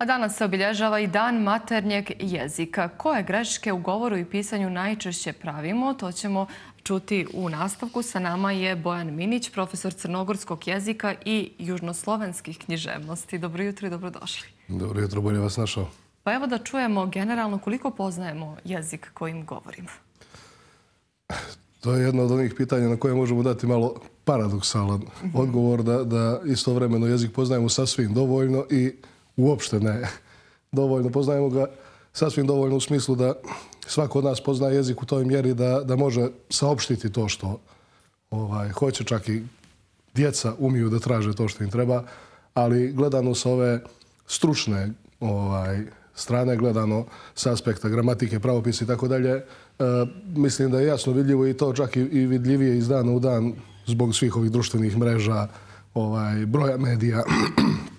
A danas se obilježava i dan maternjeg jezika. Koje greške u govoru i pisanju najčešće pravimo, to ćemo čuti u nastavku. Sa nama je Bojan Minić, profesor crnogorskog jezika i južnoslovenskih književnosti. Dobro jutro i dobrodošli. Dobro jutro, Bojan je vas našao. Pa evo da čujemo generalno koliko poznajemo jezik kojim govorimo. To je jedno od onih pitanja na koje možemo dati malo paradoksalan mhm. odgovor da istovremeno jezik poznajemo sasvim dovoljno i uopšte ne dovoljno. Poznajemo ga sasvim dovoljno u smislu da svako od nas pozna jezik u toj mjeri da, da može saopštiti to što ovaj, hoće čak i djeca umiju da traže to što im treba, ali gledano sa ove stručne ovaj, strane, gledano sa aspekta gramatike, pravopisa i tako dalje, eh, mislim da je jasno vidljivo i to čak i, i vidljivije iz dana u dan zbog svih ovih društvenih mreža, ovaj, broja medija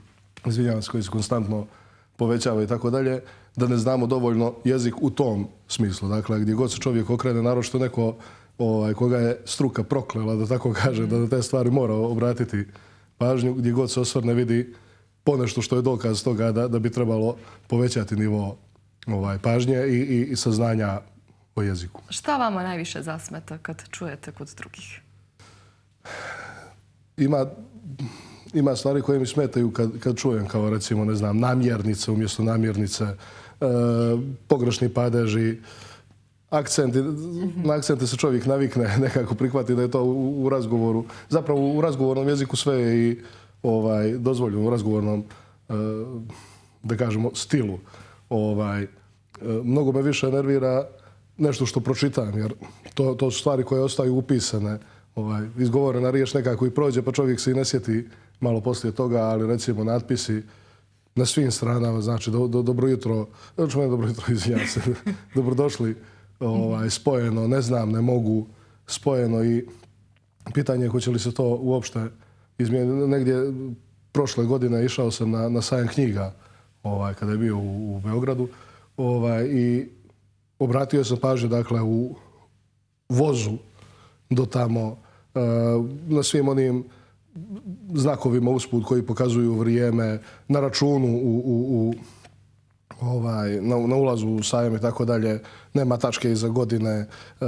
izvinjavam se, koji se konstantno povećava i tako dalje, da ne znamo dovoljno jezik u tom smislu. Dakle, gdje god se čovjek okrene, naravno što neko ovaj, koga je struka proklela, da tako kaže, da te stvari mora obratiti pažnju, gdje god se osvrne vidi ponešto što je dokaz toga da, da bi trebalo povećati nivo ovaj, pažnje i, i, i saznanja o jeziku. Šta vama najviše zasmeta kad čujete kod drugih? Ima ima stvari koje mi smetaju kad, kad čujem, kao recimo, ne znam, namjernice umjesto namjernice, e, pogrešni padeži, akcenti, na akcente se čovjek navikne nekako prihvati da je to u, razgovoru. Zapravo u razgovornom jeziku sve je i ovaj, dozvoljeno u razgovornom, e, da kažemo, stilu. Ovaj, e, mnogo me više nervira nešto što pročitam, jer to, to su stvari koje ostaju upisane ovaj, izgovorena riječ nekako i prođe, pa čovjek se i ne sjeti malo poslije toga, ali recimo natpisi na svim stranama, znači do, do, dobro jutro, znači mene dobro jutro, izvijam se, dobrodošli, ovaj, spojeno, ne znam, ne mogu, spojeno i pitanje je hoće li se to uopšte izmijeniti. Negdje prošle godine išao sam na, na sajam knjiga ovaj, kada je bio u, u Beogradu ovaj, i obratio sam pažnju dakle, u vozu do tamo Eh, na svim onim znakovima usput koji pokazuju vrijeme na računu u, u, u ovaj, na, na ulazu u sajem i tako dalje, nema tačke iza godine, e,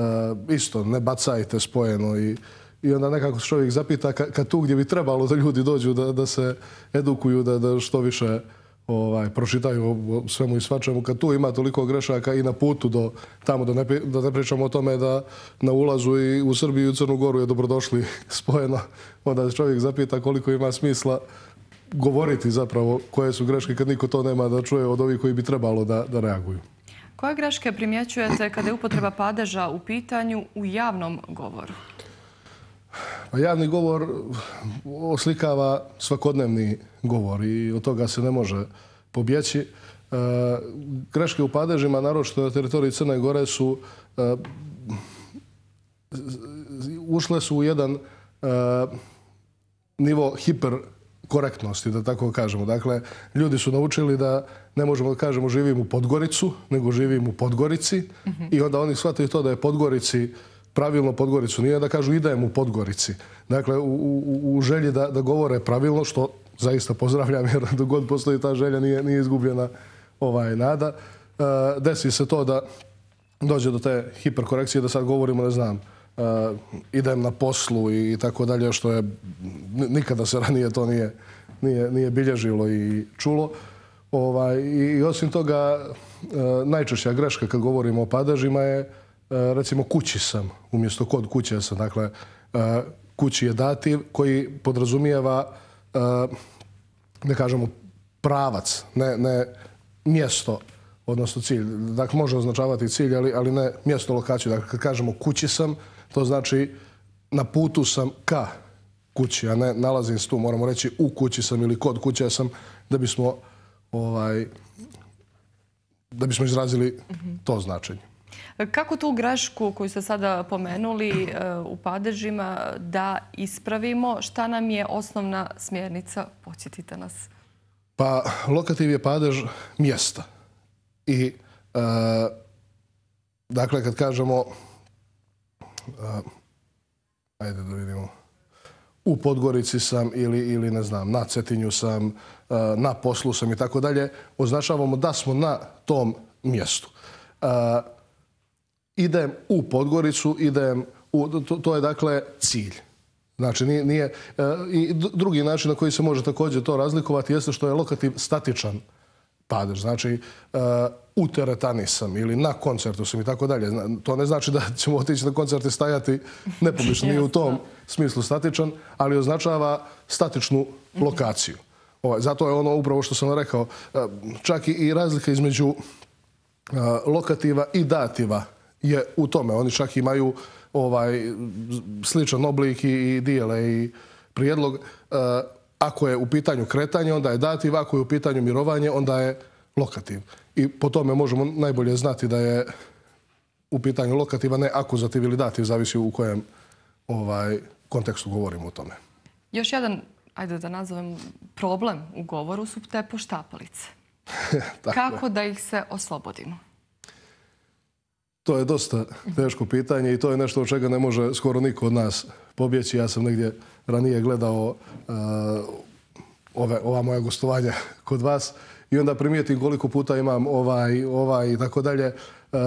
isto, ne bacajte spojeno i I onda nekako čovjek zapita ka, ka tu gdje bi trebalo da ljudi dođu da, da se edukuju, da, da što više ovaj, pročitaju svemu i svačemu. Kad tu ima toliko grešaka i na putu do tamo, da ne, da pričamo o tome da na ulazu i u Srbiju i u Crnu Goru je dobrodošli spojeno, onda čovjek zapita koliko ima smisla govoriti zapravo koje su greške kad niko to nema da čuje od ovih koji bi trebalo da, da reaguju. Koje greške primjećujete kada je upotreba padeža u pitanju u javnom govoru? A pa javni govor oslikava svakodnevni govor i od toga se ne može pobjeći. E, greške u padežima, naročito na teritoriji Crne Gore, su e, ušle su u jedan e, nivo hiper korektnosti, da tako kažemo. Dakle, ljudi su naučili da ne možemo da kažemo živim u Podgoricu, nego živim u Podgorici mhm. i onda oni shvataju to da je Podgorici pravilno Podgoricu. Nije da kažu idem u Podgorici. Dakle, u, u, u želji da, da govore pravilno, što zaista pozdravljam, jer dok god postoji ta želja nije, nije izgubljena ovaj, nada. E, desi se to da dođe do te hiperkorekcije, da sad govorimo, ne znam, e, idem na poslu i tako dalje, što je nikada se ranije to nije, nije, nije bilježilo i čulo. Ovaj, I osim toga, e, najčešća greška kad govorimo o padežima je E, recimo kući sam, umjesto kod kuće sam. Dakle, e, kući je dativ koji podrazumijeva, ne kažemo, pravac, ne, ne mjesto, odnosno cilj. Dakle, može označavati cilj, ali, ali ne mjesto, lokaciju. Dakle, kad kažemo kući sam, to znači na putu sam ka kući, a ne nalazim se tu, moramo reći u kući sam ili kod kuće sam, da bismo, ovaj, da bismo izrazili to značenje. Kako tu grešku koju ste sada pomenuli e, u padežima da ispravimo? Šta nam je osnovna smjernica? Podsjetite nas. Pa, lokativ je padež mjesta. I, e, dakle, kad kažemo... E, ajde da vidimo. U Podgorici sam ili, ili ne znam, na Cetinju sam, e, na poslu sam i tako dalje. Označavamo da smo na tom mjestu. E, idem u Podgoricu, idem u... To je dakle cilj. Znači, nije, nije, e, i drugi način na koji se može također to razlikovati jeste što je lokativ statičan padež. Znači, e, u teretani sam ili na koncertu sam i tako dalje. To ne znači da ćemo otići na koncert i stajati nepublično. Nije u tom smislu statičan, ali označava statičnu lokaciju. Ovaj, zato je ono upravo što sam rekao. E, čak i razlika između lokativa i dativa je u tome. Oni čak imaju ovaj sličan oblik i, i dijele i prijedlog. E, ako je u pitanju kretanje, onda je dativ. Ako je u pitanju mirovanje, onda je lokativ. I po tome možemo najbolje znati da je u pitanju lokativa, ne akuzativ ili dativ, zavisi u kojem ovaj kontekstu govorimo o tome. Još jedan, ajde da nazovem, problem u govoru su te poštapalice. Kako da ih se oslobodimo? To je dosta teško pitanje i to je nešto od čega ne može skoro niko od nas pobjeći. Ja sam negdje ranije gledao uh, ove, ova moja gostovanja kod vas i onda primijetim koliko puta imam ovaj, ovaj i tako dalje. Uh,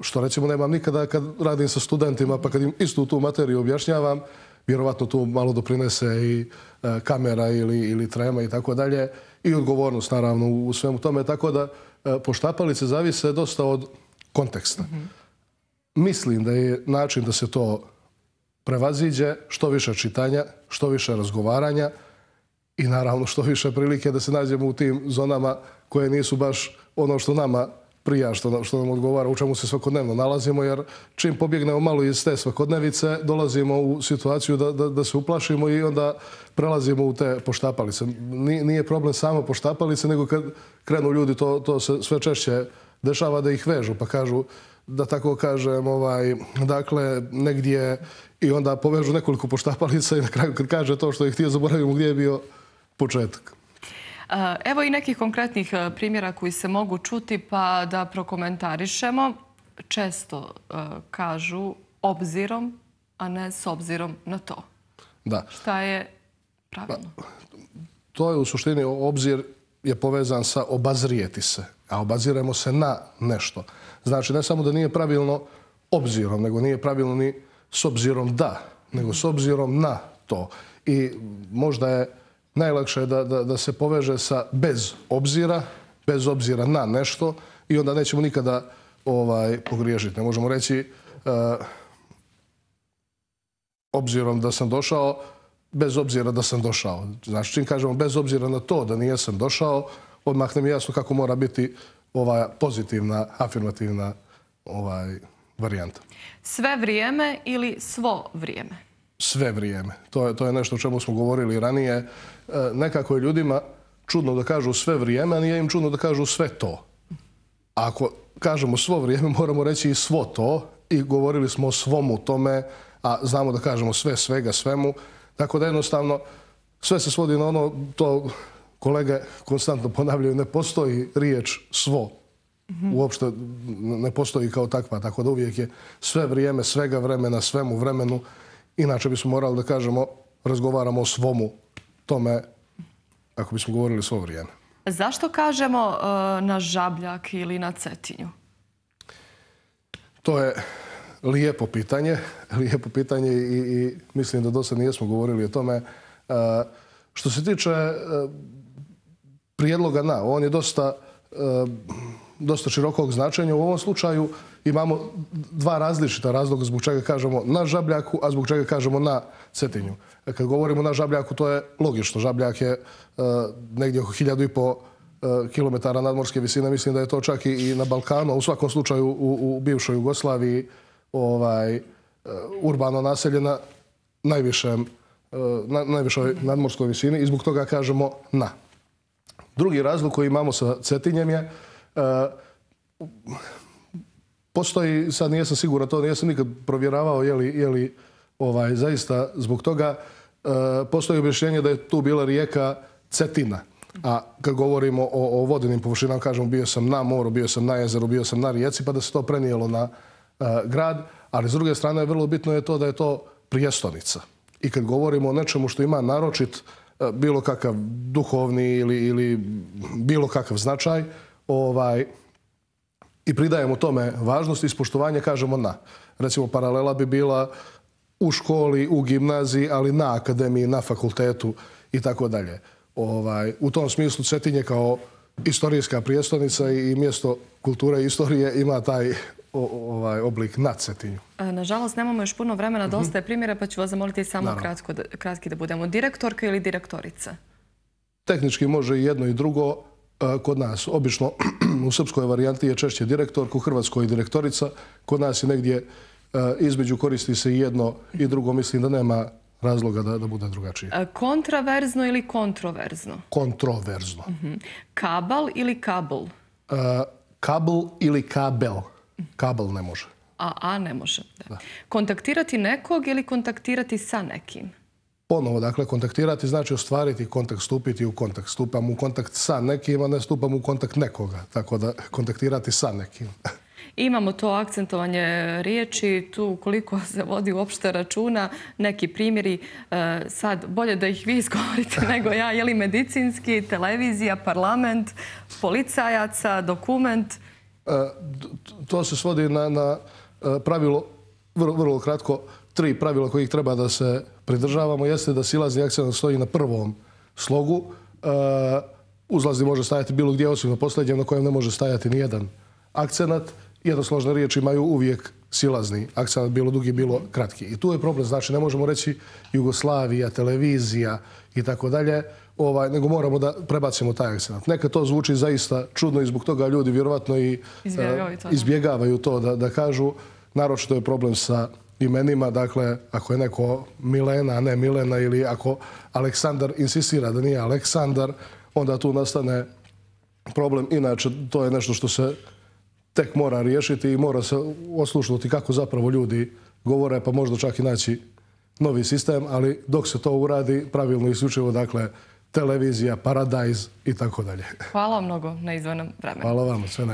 što recimo nemam nikada kad radim sa studentima, pa kad im istu tu materiju objašnjavam, vjerovatno tu malo doprinese i uh, kamera ili, ili trema i tako dalje. I odgovornost naravno u svemu tome. Tako da uh, poštapalice zavise dosta od konteksta. Mhm mislim da je način da se to prevaziđe, što više čitanja, što više razgovaranja i naravno što više prilike da se nađemo u tim zonama koje nisu baš ono što nama prija, što nam, odgovara, u čemu se svakodnevno nalazimo, jer čim pobjegnemo malo iz te svakodnevice, dolazimo u situaciju da, da, da se uplašimo i onda prelazimo u te poštapalice. Nije problem samo poštapalice, nego kad krenu ljudi, to, to se sve češće dešava da ih vežu, pa kažu da tako kažem, ovaj, dakle, negdje i onda povežu nekoliko poštapalica i na kraju kad kaže to što je htio zaboravim gdje je bio početak. Evo i nekih konkretnih e, primjera koji se mogu čuti pa da prokomentarišemo. Često e, kažu obzirom, a ne s obzirom na to. Da. Šta je pravilno? Pa, to je u suštini obzir je povezan sa obazrijeti se a obaziramo se na nešto. Znači, ne samo da nije pravilno obzirom, nego nije pravilno ni s obzirom da, nego s obzirom na to. I možda je najlakše da, da, da se poveže sa bez obzira, bez obzira na nešto, i onda nećemo nikada ovaj pogriješiti. Ne možemo reći uh, obzirom da sam došao, bez obzira da sam došao. Znači, čim kažemo bez obzira na to da nijesam došao, uh, odmah nam je jasno kako mora biti ova pozitivna, afirmativna ovaj varijanta. Sve vrijeme ili svo vrijeme? Sve vrijeme. To je, to je nešto o čemu smo govorili ranije. E, nekako je ljudima čudno da kažu sve vrijeme, a nije im čudno da kažu sve to. Ako kažemo svo vrijeme, moramo reći i svo to i govorili smo o svomu tome, a znamo da kažemo sve svega svemu. Tako da jednostavno sve se svodi na ono, to kolege konstantno ponavljaju, ne postoji riječ svo. Uopšte ne postoji kao takva, tako da uvijek je sve vrijeme, svega vremena, svemu vremenu. Inače bismo morali da kažemo, razgovaramo o svomu tome, ako bismo govorili svo vrijeme. Zašto kažemo e, na žabljak ili na cetinju? To je lijepo pitanje. Lijepo pitanje i mislim da do sad nijesmo govorili o tome. E, što se tiče e, prijedloga, na, on je dosta, e, dosta širokog značenja. U ovom slučaju imamo dva različita razloga zbog čega kažemo na Žabljaku, a zbog čega kažemo na Cetinju. E, kad govorimo na Žabljaku, to je logično. Žabljak je e, negdje oko hiljadu i po kilometara nadmorske visine. Mislim da je to čak i na Balkanu, u svakom slučaju u, bivšoj Jugoslaviji ovaj, urbano naseljena najvišem, na, najvišoj nadmorskoj visini i zbog toga kažemo na. Drugi razlog koji imamo sa Cetinjem je e, postoji, sad nijesam siguran to, nijesam nikad provjeravao je li, ovaj, zaista zbog toga, e, postoji objašnjenje da je tu bila rijeka Cetina. A kad govorimo o, o vodenim površinama, kažemo bio sam na moru, bio sam na jezeru, bio sam na rijeci, pa da se to prenijelo na e, grad. Ali s druge strane, vrlo bitno je to da je to prijestonica. I kad govorimo o nečemu što ima naročit E, bilo kakav duhovni ili, ili bilo kakav značaj ovaj, i pridajemo tome važnost i ispoštovanje, kažemo na. Recimo, paralela bi bila u školi, u gimnaziji, ali na akademiji, na fakultetu i tako dalje. Ovaj, u tom smislu Cetinje kao istorijska prijestolnica i mjesto kulture i istorije ima taj ovaj oblik na Cetinju. E, nažalost, nemamo još puno vremena, mhm. dosta je primjera, pa ću vas zamoliti samo kratko, kratki da budemo direktorka ili direktorica. Tehnički može i jedno i drugo e, kod nas. Obično u srpskoj varijanti je češće direktorka, u hrvatskoj direktorica. Kod nas je negdje e, između koristi se i jedno i drugo. Mislim da nema razloga da, da bude drugačije. Kontraverzno ili kontroverzno? Kontroverzno. Mhm. Kabal ili kabel? Kabel ili kabel. Kabel ili kabel. Kabel ne može. A A ne može. Kontaktirati nekog ili kontaktirati sa nekim? Ponovo, dakle, kontaktirati znači ostvariti kontakt, stupiti u kontakt. Stupam u kontakt sa nekim, a ne stupam u kontakt nekoga. Tako da, kontaktirati sa nekim. Imamo to akcentovanje riječi, tu koliko se vodi uopšte računa, neki primjeri. E, sad, bolje da ih vi izgovorite nego ja, je li medicinski, televizija, parlament, policajaca, dokument. E, to se svodi na, na e, pravilo, vrlo, vrlo kratko, tri pravila kojih treba da se pridržavamo, jeste da silazni akcent stoji na prvom slogu. E, uzlazni može stajati bilo gdje, osim na posljednjem, na kojem ne može stajati ni jedan akcenat. Jednosložne riječi imaju uvijek silazni akcent, bilo dugi, bilo kratki. I tu je problem. Znači, ne možemo reći Jugoslavija, televizija i tako dalje ovaj, nego moramo da prebacimo taj akcent. Neka to zvuči zaista čudno i zbog toga ljudi vjerovatno i eh, izbjegavaju to da, da kažu. Naročito je problem sa imenima. Dakle, ako je neko Milena, a ne Milena, ili ako Aleksandar insistira da nije Aleksandar, onda tu nastane problem. Inače, to je nešto što se tek mora riješiti i mora se oslušnuti kako zapravo ljudi govore, pa možda čak i naći novi sistem, ali dok se to uradi pravilno i slučajevo, dakle, televizija Paradise i tako dalje. Hvala vam mnogo na izvanom vremenu. Hvala vam, sve